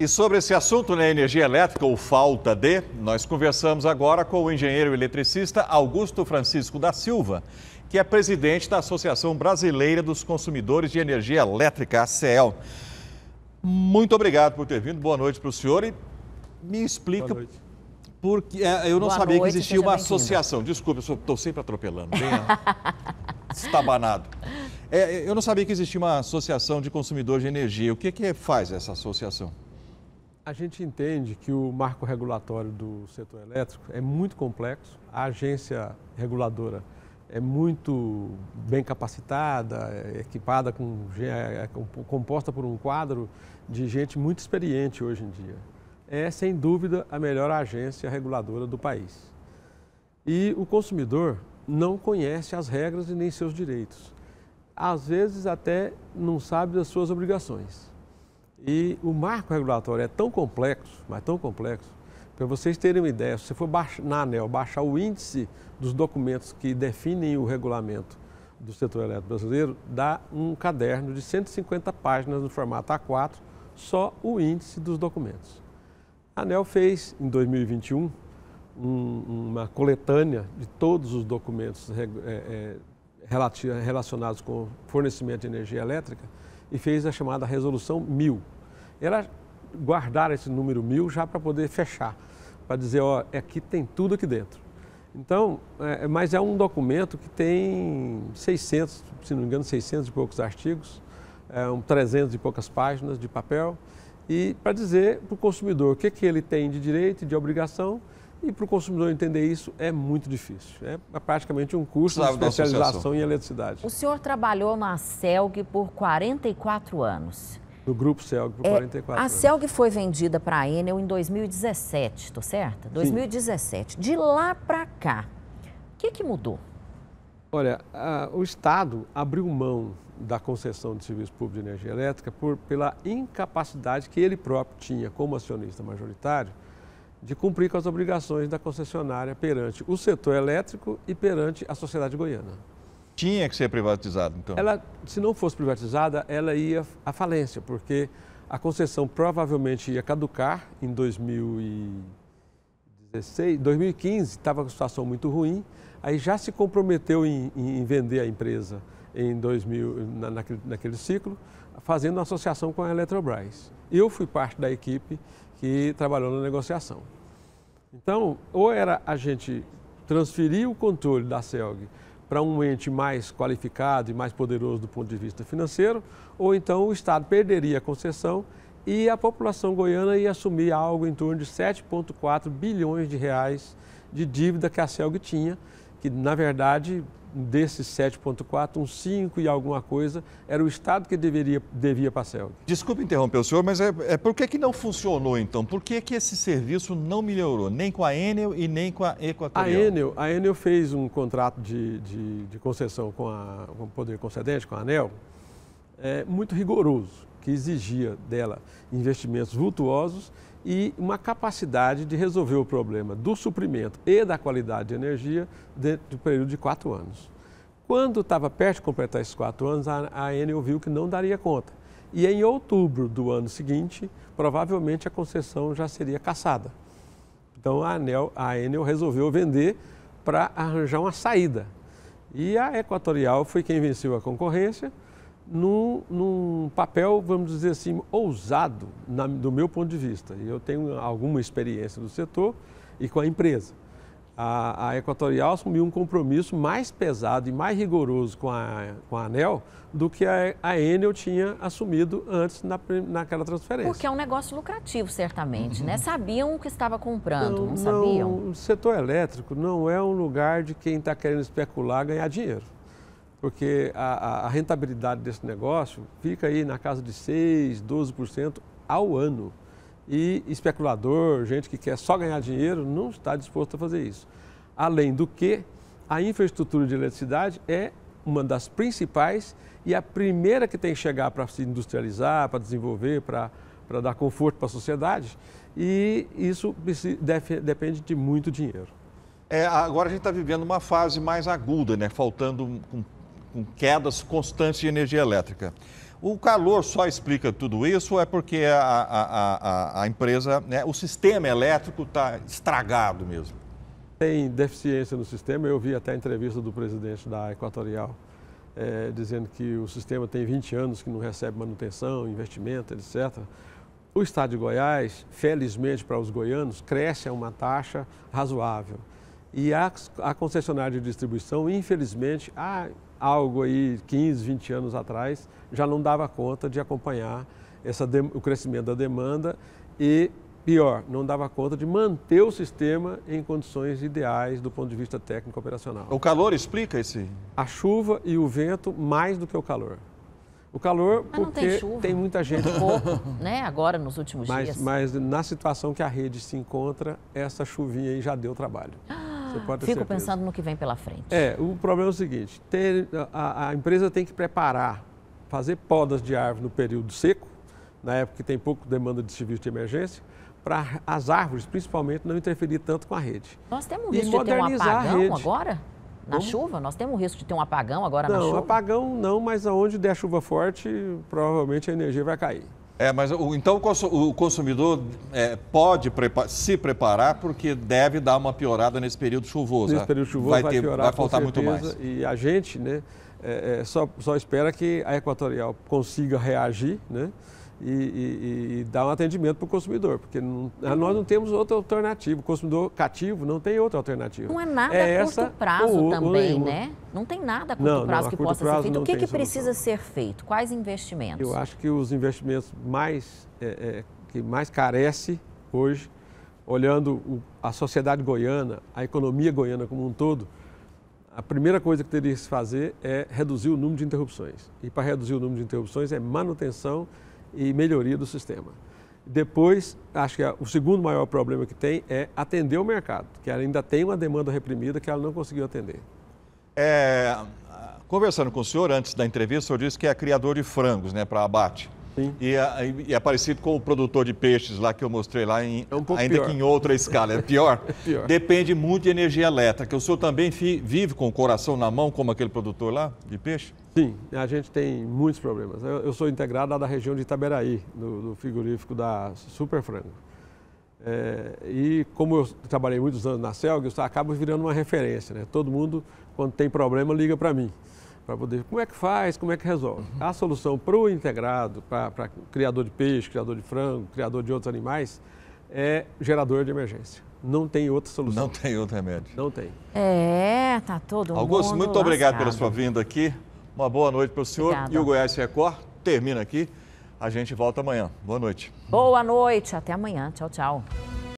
E sobre esse assunto, né, energia elétrica ou falta de, nós conversamos agora com o engenheiro eletricista Augusto Francisco da Silva, que é presidente da Associação Brasileira dos Consumidores de Energia Elétrica, ACEL. Muito obrigado por ter vindo, boa noite para o senhor e me explica porque é, eu não Boa sabia noite, que existia uma associação. Desculpe, eu estou sempre atropelando, bem estabanado. É, eu não sabia que existia uma associação de consumidores de energia. O que, que faz essa associação? A gente entende que o marco regulatório do setor elétrico é muito complexo. A agência reguladora é muito bem capacitada, é equipada, com, é, é composta por um quadro de gente muito experiente hoje em dia. É, sem dúvida, a melhor agência reguladora do país. E o consumidor não conhece as regras e nem seus direitos. Às vezes, até não sabe das suas obrigações. E o marco regulatório é tão complexo, mas tão complexo, para vocês terem uma ideia, se você for baixar, na ANEL baixar o índice dos documentos que definem o regulamento do setor elétrico brasileiro, dá um caderno de 150 páginas no formato A4, só o índice dos documentos. A ANEL fez, em 2021, um, uma coletânea de todos os documentos é, é, relacionados com fornecimento de energia elétrica e fez a chamada Resolução 1000. Era guardar esse número 1000 já para poder fechar, para dizer, ó, aqui é tem tudo aqui dentro. Então, é, é, mas é um documento que tem 600, se não me engano, 600 e poucos artigos, é, um 300 e poucas páginas de papel, e para dizer para o consumidor o que, que ele tem de direito e de obrigação e para o consumidor entender isso é muito difícil. É, é praticamente um curso Sabe de especialização em eletricidade. O senhor trabalhou na CELG por 44 anos. Do grupo CELG por é, 44 a anos. A CELG foi vendida para a Enel em 2017, estou certa? 2017. Sim. De lá para cá, o que, que mudou? Olha, a, o Estado abriu mão da concessão de serviço público de energia elétrica por, pela incapacidade que ele próprio tinha como acionista majoritário de cumprir com as obrigações da concessionária perante o setor elétrico e perante a sociedade goiana. Tinha que ser privatizada, então? Ela, se não fosse privatizada, ela ia à falência, porque a concessão provavelmente ia caducar em 2016, 2015, estava com situação muito ruim, aí já se comprometeu em, em vender a empresa em 2000, na, naquele, naquele ciclo, fazendo associação com a Eletrobras. Eu fui parte da equipe que trabalhou na negociação. Então, ou era a gente transferir o controle da CELG para um ente mais qualificado e mais poderoso do ponto de vista financeiro, ou então o Estado perderia a concessão e a população goiana ia assumir algo em torno de 7,4 bilhões de reais de dívida que a CELG tinha que na verdade desses 7,4, uns 5 e alguma coisa, era o Estado que deveria, devia para a CELG. Desculpe interromper o senhor, mas é, é, por que, que não funcionou então? Por que, que esse serviço não melhorou, nem com a Enel e nem com a Equatorial? A Enel, a Enel fez um contrato de, de, de concessão com, a, com o Poder Concedente, com a ANEL, é, muito rigoroso, que exigia dela investimentos vultuosos e uma capacidade de resolver o problema do suprimento e da qualidade de energia dentro de um período de quatro anos. Quando estava perto de completar esses quatro anos, a, Enel viu que não daria conta. E em outubro do ano seguinte, provavelmente a concessão já seria cassada. Então a, a Enel resolveu vender para arranjar uma saída. E a Equatorial foi quem venceu a concorrência num, num, papel, vamos dizer assim, ousado, na, do meu ponto de vista. Eu tenho alguma experiência do setor e com a empresa. A, a Equatorial assumiu um compromisso mais pesado e mais rigoroso com a, com a ANEL do que a, a Enel tinha assumido antes na, naquela transferência. Porque é um negócio lucrativo, certamente, né? uhum. né? Sabiam o que estava comprando, não, não sabiam? Não, o setor elétrico não é um lugar de quem está querendo especular ganhar dinheiro porque a, a, rentabilidade desse negócio fica aí na casa de 6%, 12% ao ano. E especulador, gente que quer só ganhar dinheiro, não está disposto a fazer isso. Além do que, a infraestrutura de eletricidade é uma das principais e a primeira que tem que chegar para se industrializar, para desenvolver, para, para dar conforto para a sociedade. E isso depende de muito dinheiro. É, agora a gente está vivendo uma fase mais aguda, né? Faltando com com quedas constantes de energia elétrica. O calor só explica tudo isso é porque a, a, a, a empresa, né, o sistema elétrico está estragado mesmo. Tem deficiência no sistema. Eu vi até a entrevista do presidente da Equatorial é, dizendo que o sistema tem 20 anos que não recebe manutenção, investimento, etc. O estado de Goiás, felizmente para os goianos, cresce a uma taxa razoável. E a, a concessionária de distribuição, infelizmente, há algo aí 15, 20 anos atrás, já não dava conta de acompanhar essa, o crescimento da demanda e, pior, não dava conta de manter o sistema em condições ideais do ponto de vista técnico operacional. O calor explica esse? A chuva e o vento mais do que o calor. O calor, mas porque tem, chuva, tem, muita gente. Pouco, né? Agora, nos últimos mas, dias. Mas na situação que a rede se encontra, essa chuvinha aí já deu trabalho. Você ah, pode Fico certeza. pensando no que vem pela frente. É, o problema é o seguinte: ter, a, a empresa tem que preparar, fazer podas de árvore no período seco, na época que tem pouco demanda de serviço de emergência, para as árvores, principalmente, não interferir tanto com a rede. Nós temos risco e de ter um apagão agora? Na Como? chuva? Nós temos risco de ter um apagão agora não, na chuva? Não, apagão não, mas aonde der chuva forte, provavelmente a energia vai cair. É, mas o, então o consumidor é, pode prepa se preparar porque deve dar uma piorada nesse período chuvoso. Nesse período chuvoso vai, vai ter, piorar, vai faltar certeza, muito mais. E a gente, né, é, é, só, só espera que a Equatorial consiga reagir, né? e, e, e dar um atendimento para o consumidor, porque não, nós não temos outra alternativa. O consumidor cativo não tem outra alternativa. Não é nada é a curto essa, prazo ou, também, ou né? Não tem nada a curto não, prazo não, a que possa prazo ser feito. O que, que precisa ser feito? Quais investimentos? Eu acho que os investimentos mais é, é, que mais carece hoje, olhando o, a sociedade goiana, a economia goiana como um todo, a primeira coisa que teria que se fazer é reduzir o número de interrupções. E para reduzir o número de interrupções é manutenção e melhoria do sistema. Depois, acho que o segundo maior problema que tem é atender o mercado, que ela ainda tem uma demanda reprimida que ela não conseguiu atender. É, conversando com o senhor antes da entrevista, o senhor disse que é criador de frangos né, para abate. Sim. E, é, e é parecido com o produtor de peixes lá que eu mostrei lá, em, é um ainda pior. que em outra escala. É pior. é pior? Depende muito de energia elétrica. O senhor também vive com o coração na mão, como aquele produtor lá de peixe? Sim, a gente tem muitos problemas. Eu, eu sou integrado da região de Itaberaí, no, no frigorífico da Super Frango. É, e como eu trabalhei muitos anos na Celg, eu acabo virando uma referência. Né? Todo mundo, quando tem problema, liga para mim. Para poder, como é que faz, como é que resolve? Uhum. A solução para o integrado, para criador de peixe, criador de frango, criador de outros animais, é gerador de emergência. Não tem outra solução. Não tem outro remédio. Não tem. É, tá todo Augusto, mundo. Augusto, muito obrigado pela sua vinda aqui. Uma boa noite para o senhor. Obrigada. E o Goiás Record termina aqui. A gente volta amanhã. Boa noite. Boa noite. Até amanhã. Tchau, tchau.